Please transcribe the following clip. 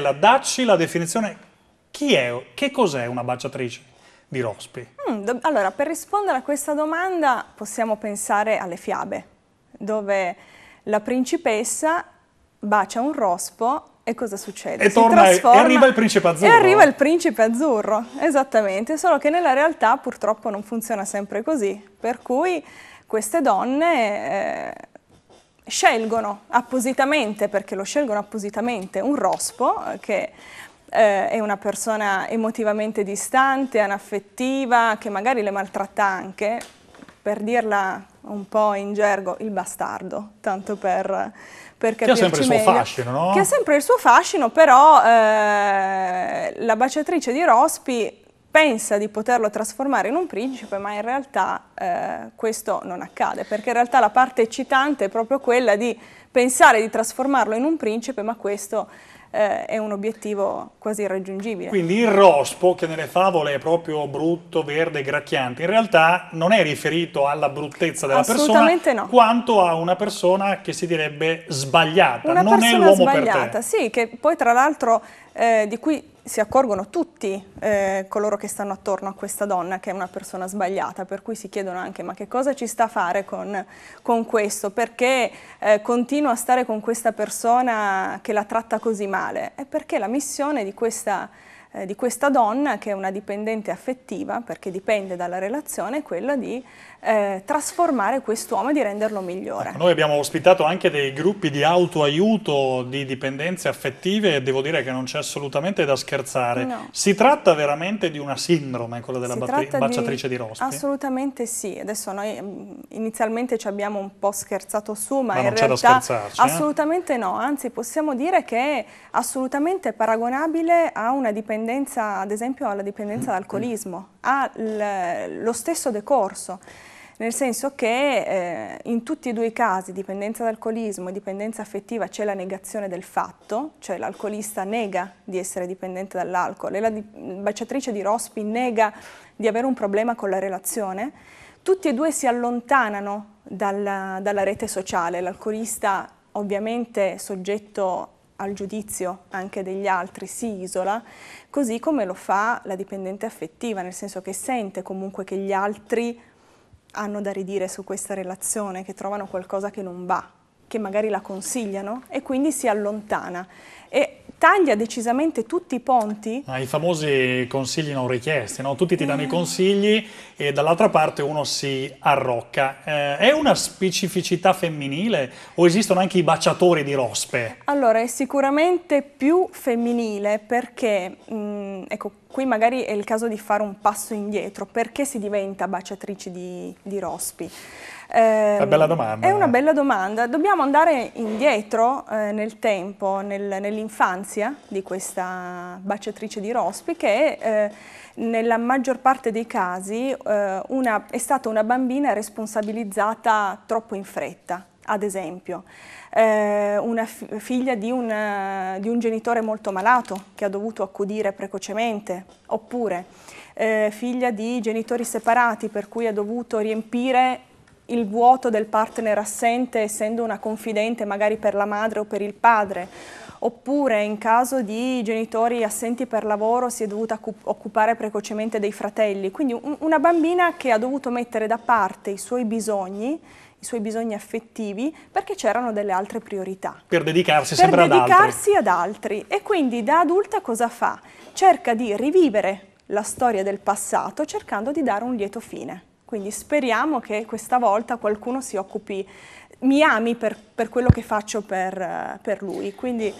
Raffaella, dacci la definizione, chi è, che cos'è una baciatrice di Rospi? Mm, allora, per rispondere a questa domanda possiamo pensare alle fiabe, dove la principessa bacia un rospo e cosa succede? E, torna, e arriva il principe azzurro. E arriva il principe azzurro, esattamente, solo che nella realtà purtroppo non funziona sempre così, per cui queste donne... Eh, scelgono appositamente, perché lo scelgono appositamente, un rospo eh, che eh, è una persona emotivamente distante, anaffettiva, che magari le maltratta anche, per dirla un po' in gergo, il bastardo, tanto per, per capirci Che ha sempre il suo fascino, no? Che ha sempre il suo fascino, però eh, la baciatrice di Rospi pensa di poterlo trasformare in un principe, ma in realtà eh, questo non accade, perché in realtà la parte eccitante è proprio quella di pensare di trasformarlo in un principe, ma questo eh, è un obiettivo quasi irraggiungibile. Quindi il rospo, che nelle favole è proprio brutto, verde, gracchiante, in realtà non è riferito alla bruttezza della persona, no. quanto a una persona che si direbbe sbagliata, una non è l'uomo per te. Sì, che poi tra l'altro eh, di cui si accorgono tutti eh, coloro che stanno attorno a questa donna che è una persona sbagliata, per cui si chiedono anche ma che cosa ci sta a fare con, con questo, perché eh, continuo a stare con questa persona che la tratta così male? È perché la missione di questa eh, di questa donna che è una dipendente affettiva, perché dipende dalla relazione, è quella di eh, trasformare quest'uomo e di renderlo migliore. Ecco, noi abbiamo ospitato anche dei gruppi di autoaiuto di dipendenze affettive e devo dire che non c'è assolutamente da scherzare. No. Si tratta veramente di una sindrome, quella della baciatrice di, di Rospi? Assolutamente sì. Adesso noi mm, inizialmente ci abbiamo un po' scherzato su, ma, ma in realtà eh? assolutamente eh? no, anzi possiamo dire che è assolutamente paragonabile a una dipendenza dipendenza, ad esempio alla dipendenza mm, dall'alcolismo, ha lo stesso decorso, nel senso che eh, in tutti e due i casi, dipendenza dall'alcolismo e dipendenza affettiva, c'è la negazione del fatto, cioè l'alcolista nega di essere dipendente dall'alcol e la baciatrice di Rospi nega di avere un problema con la relazione, tutti e due si allontanano dalla, dalla rete sociale, l'alcolista ovviamente soggetto al giudizio anche degli altri, si isola, così come lo fa la dipendente affettiva, nel senso che sente comunque che gli altri hanno da ridire su questa relazione, che trovano qualcosa che non va che magari la consigliano e quindi si allontana. E taglia decisamente tutti i ponti. Ah, I famosi consigli non richiesti, no? tutti ti danno mm. i consigli e dall'altra parte uno si arrocca. Eh, è una specificità femminile o esistono anche i baciatori di rospe? Allora, è sicuramente più femminile perché, mh, mm, ecco, qui magari è il caso di fare un passo indietro. Perché si diventa baciatrici di, di rospi? Eh, una bella ehm, domanda. È una eh. bella domanda. Dobbiamo andare indietro eh, nel tempo, nel, nell'infanzia di questa baciatrice di Rospi che eh, nella maggior parte dei casi eh, una, è stata una bambina responsabilizzata troppo in fretta, ad esempio, eh, una figlia di un, di un, genitore molto malato che ha dovuto accudire precocemente, oppure eh, figlia di genitori separati per cui ha dovuto riempire il vuoto del partner assente essendo una confidente magari per la madre o per il padre, oppure in caso di genitori assenti per lavoro si è dovuta occupare precocemente dei fratelli. Quindi una bambina che ha dovuto mettere da parte i suoi bisogni i suoi bisogni affettivi perché c'erano delle altre priorità. Per dedicarsi per sempre dedicarsi ad altri. ad altri. E quindi da adulta cosa fa? Cerca di rivivere la storia del passato cercando di dare un lieto fine. Quindi speriamo che questa volta qualcuno si occupi, mi ami per, per quello che faccio per, eh, per lui. Quindi